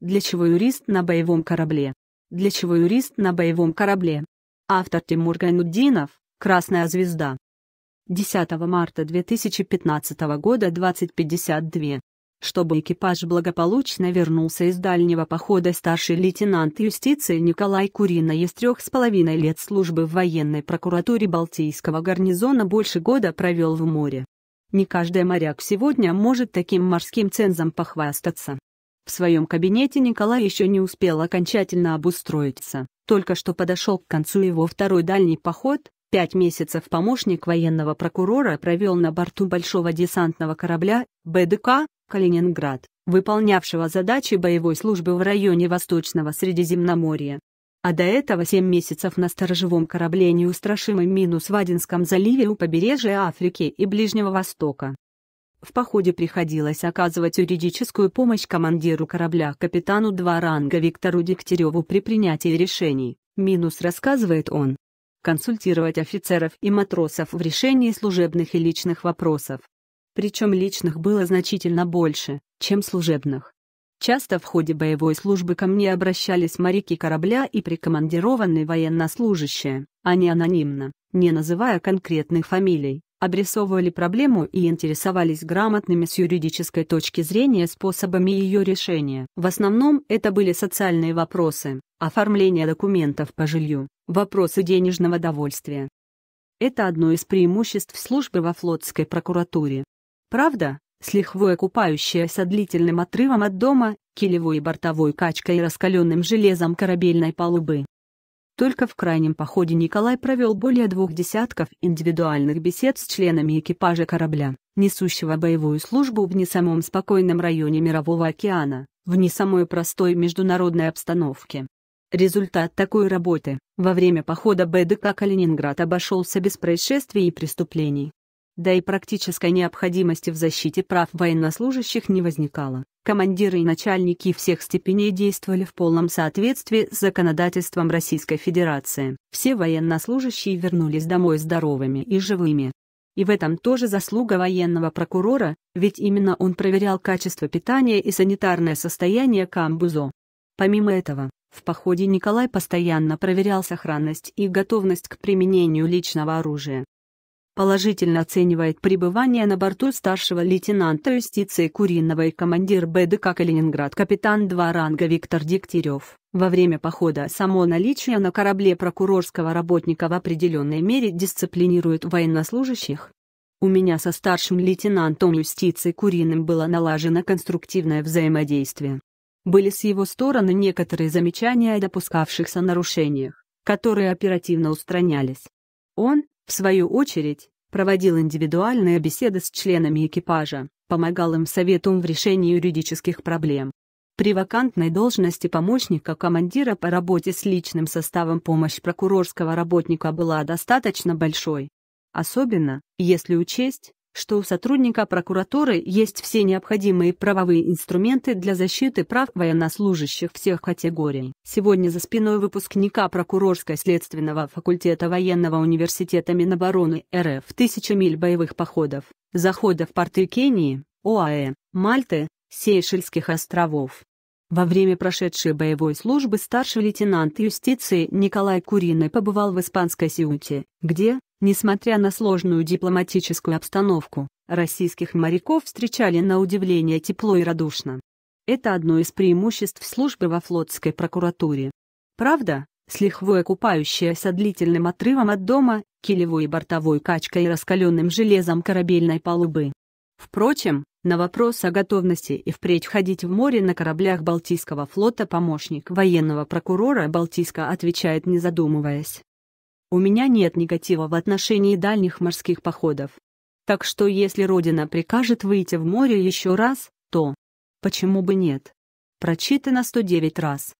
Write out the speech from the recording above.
Для чего юрист на боевом корабле? Для чего юрист на боевом корабле? Автор Тимур Гайнуддинов, Красная звезда. 10 марта 2015 года 20.52. Чтобы экипаж благополучно вернулся из дальнего похода старший лейтенант юстиции Николай Курина из трех с половиной лет службы в военной прокуратуре Балтийского гарнизона больше года провел в море. Не каждый моряк сегодня может таким морским цензом похвастаться. В своем кабинете Николай еще не успел окончательно обустроиться. Только что подошел к концу его второй дальний поход, Пять месяцев помощник военного прокурора провел на борту большого десантного корабля БДК «Калининград», выполнявшего задачи боевой службы в районе Восточного Средиземноморья. А до этого семь месяцев на сторожевом корабле неустрашимый минус в Адинском заливе у побережья Африки и Ближнего Востока. В походе приходилось оказывать юридическую помощь командиру корабля капитану два ранга Виктору Дегтяреву при принятии решений, минус рассказывает он. Консультировать офицеров и матросов в решении служебных и личных вопросов. Причем личных было значительно больше, чем служебных. Часто в ходе боевой службы ко мне обращались моряки корабля и прикомандированные военнослужащие, а не анонимно, не называя конкретных фамилий обрисовывали проблему и интересовались грамотными с юридической точки зрения способами ее решения. В основном это были социальные вопросы, оформление документов по жилью, вопросы денежного довольствия. Это одно из преимуществ службы во флотской прокуратуре. Правда, с лихвой окупающаяся длительным отрывом от дома, килевой и бортовой качкой и раскаленным железом корабельной палубы. Только в крайнем походе Николай провел более двух десятков индивидуальных бесед с членами экипажа корабля, несущего боевую службу в не самом спокойном районе Мирового океана, в не самой простой международной обстановке. Результат такой работы – во время похода БДК Калининград обошелся без происшествий и преступлений да и практической необходимости в защите прав военнослужащих не возникало. Командиры и начальники всех степеней действовали в полном соответствии с законодательством Российской Федерации. Все военнослужащие вернулись домой здоровыми и живыми. И в этом тоже заслуга военного прокурора, ведь именно он проверял качество питания и санитарное состояние камбузо. Помимо этого, в походе Николай постоянно проверял сохранность и готовность к применению личного оружия положительно оценивает пребывание на борту старшего лейтенанта юстиции Куриного и командир БДК «Калининград» капитан 2 ранга Виктор Дегтярев. Во время похода само наличие на корабле прокурорского работника в определенной мере дисциплинирует военнослужащих. У меня со старшим лейтенантом юстиции Куриным было налажено конструктивное взаимодействие. Были с его стороны некоторые замечания о допускавшихся нарушениях, которые оперативно устранялись. Он, в свою очередь, проводил индивидуальные беседы с членами экипажа, помогал им советом в решении юридических проблем. При вакантной должности помощника командира по работе с личным составом помощь прокурорского работника была достаточно большой. Особенно, если учесть, что у сотрудника прокуратуры есть все необходимые правовые инструменты для защиты прав военнослужащих всех категорий. Сегодня за спиной выпускника прокурорско-следственного факультета военного университета Минобороны РФ тысяча миль боевых походов, заходов в порты Кении, ОАЭ, Мальты, Сейшельских островов. Во время прошедшей боевой службы старший лейтенант юстиции Николай Куриной побывал в испанской Сиуте, где, Несмотря на сложную дипломатическую обстановку, российских моряков встречали на удивление тепло и радушно. Это одно из преимуществ службы во флотской прокуратуре. Правда, с лихвой окупающаяся длительным отрывом от дома, килевой и бортовой качкой и раскаленным железом корабельной палубы. Впрочем, на вопрос о готовности и впредь ходить в море на кораблях Балтийского флота помощник военного прокурора Балтийска отвечает не задумываясь. У меня нет негатива в отношении дальних морских походов. Так что если Родина прикажет выйти в море еще раз, то... Почему бы нет? Прочитано 109 раз.